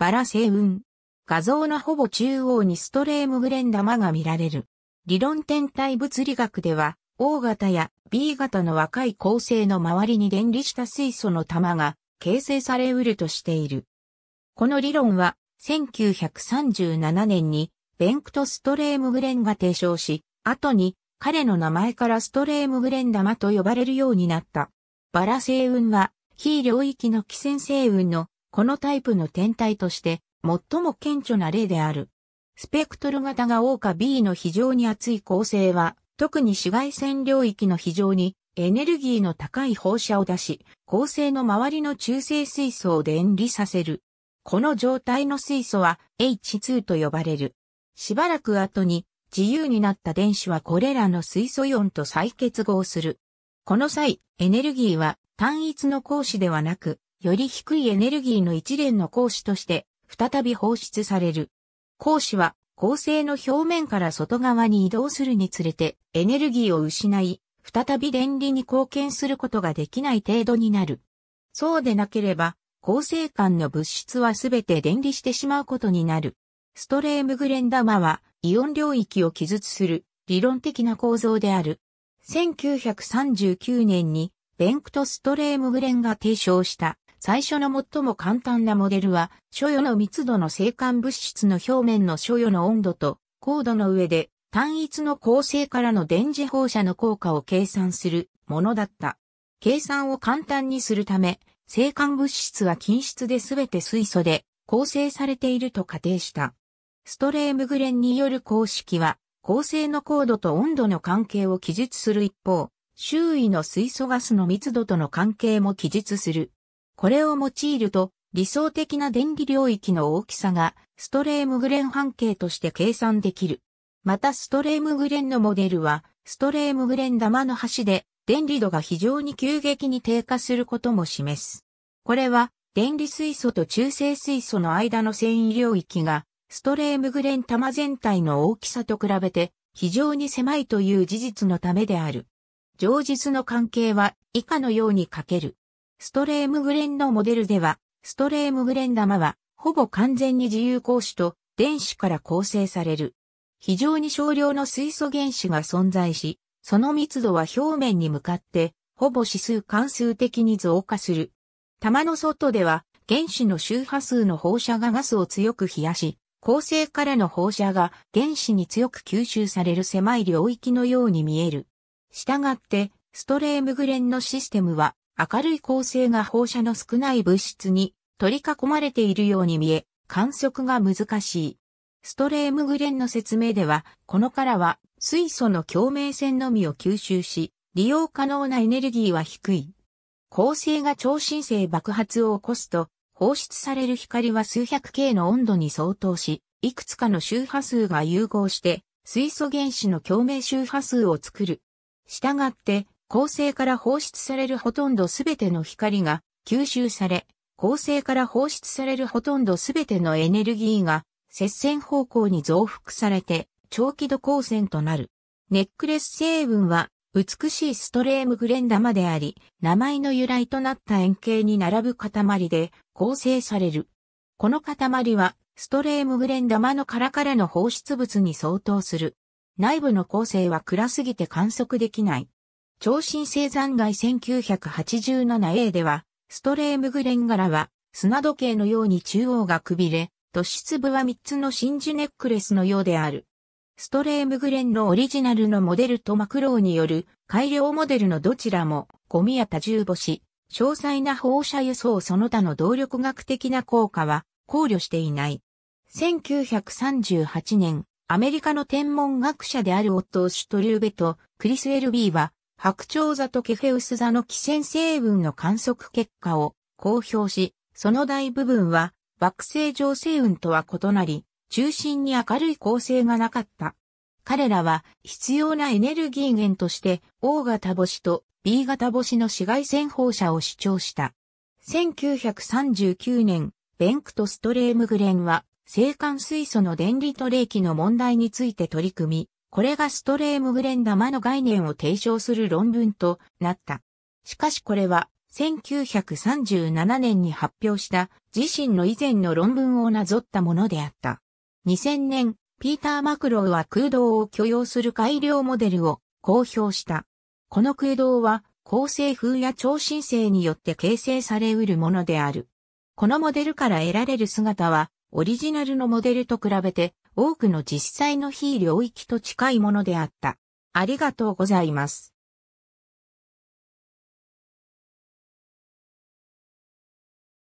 バラ星雲。画像のほぼ中央にストレームグレン玉が見られる。理論天体物理学では、O 型や B 型の若い構成の周りに電離した水素の玉が形成されうるとしている。この理論は、1937年にベンクト・ストレームグレンが提唱し、後に彼の名前からストレームグレン玉と呼ばれるようになった。バラ星雲は、非領域の寄線星雲のこのタイプの天体として最も顕著な例である。スペクトル型が O か B の非常に厚い構成は、特に紫外線領域の非常にエネルギーの高い放射を出し、恒星の周りの中性水素を電離させる。この状態の水素は H2 と呼ばれる。しばらく後に自由になった電子はこれらの水素イオンと再結合する。この際、エネルギーは単一の光子ではなく、より低いエネルギーの一連の光子として、再び放出される。光子は、恒星の表面から外側に移動するにつれて、エネルギーを失い、再び電離に貢献することができない程度になる。そうでなければ、恒星間の物質はすべて電離してしまうことになる。ストレームグレン玉は、イオン領域を記述する、理論的な構造である。1939年に、ベンクト・ストレームグレンが提唱した、最初の最も簡単なモデルは、所与の密度の生還物質の表面の所与の温度と高度の上で単一の構成からの電磁放射の効果を計算するものだった。計算を簡単にするため、生還物質は均質で全て水素で構成されていると仮定した。ストレームグレンによる公式は、構成の高度と温度の関係を記述する一方、周囲の水素ガスの密度との関係も記述する。これを用いると、理想的な電離領域の大きさがストレームグレン半径として計算できる。またストレームグレンのモデルは、ストレームグレン玉の端で電離度が非常に急激に低下することも示す。これは、電離水素と中性水素の間の繊維領域が、ストレームグレン玉全体の大きさと比べて非常に狭いという事実のためである。上実の関係は以下のように書ける。ストレームグレンのモデルでは、ストレームグレン玉は、ほぼ完全に自由光子と電子から構成される。非常に少量の水素原子が存在し、その密度は表面に向かって、ほぼ指数関数的に増加する。玉の外では、原子の周波数の放射がガスを強く冷やし、恒星からの放射が原子に強く吸収される狭い領域のように見える。したがって、ストレームグレンのシステムは明るい構成が放射の少ない物質に取り囲まれているように見え、観測が難しい。ストレームグレンの説明では、このからは水素の共鳴線のみを吸収し、利用可能なエネルギーは低い。恒星が超新星爆発を起こすと、放出される光は数百 K の温度に相当し、いくつかの周波数が融合して、水素原子の共鳴周波数を作る。したがって、恒星から放出されるほとんどすべての光が吸収され、恒星から放出されるほとんどすべてのエネルギーが接線方向に増幅されて長期度光線となる。ネックレス成分は美しいストレームグレン玉であり、名前の由来となった円形に並ぶ塊で構成される。この塊はストレームグレン玉の殻からの放出物に相当する。内部の構成は暗すぎて観測できない。超新星残骸 1987A では、ストレームグレン柄は、砂時計のように中央がくびれ、突出部は3つの真珠ネックレスのようである。ストレームグレンのオリジナルのモデルとマクローによる改良モデルのどちらも、ゴミや多重星、詳細な放射輸送その他の動力学的な効果は考慮していない。1938年、アメリカの天文学者であるオットー・シュトリューベとクリス・エルビーは白鳥座とケフェウス座の気仙成分の観測結果を公表し、その大部分は惑星上星雲とは異なり、中心に明るい構成がなかった。彼らは必要なエネルギー源として O 型星と B 型星の紫外線放射を主張した。1939年、ベンクとストレームグレンは、星間水素の電離トレーの問題について取り組み、これがストレームグレンダマの概念を提唱する論文となった。しかしこれは1937年に発表した自身の以前の論文をなぞったものであった。2000年、ピーター・マクローは空洞を許容する改良モデルを公表した。この空洞は構成風や超新星によって形成されうるものである。このモデルから得られる姿はオリジナルのモデルと比べて多くの実際の非領域と近いものであった。ありがとうございます。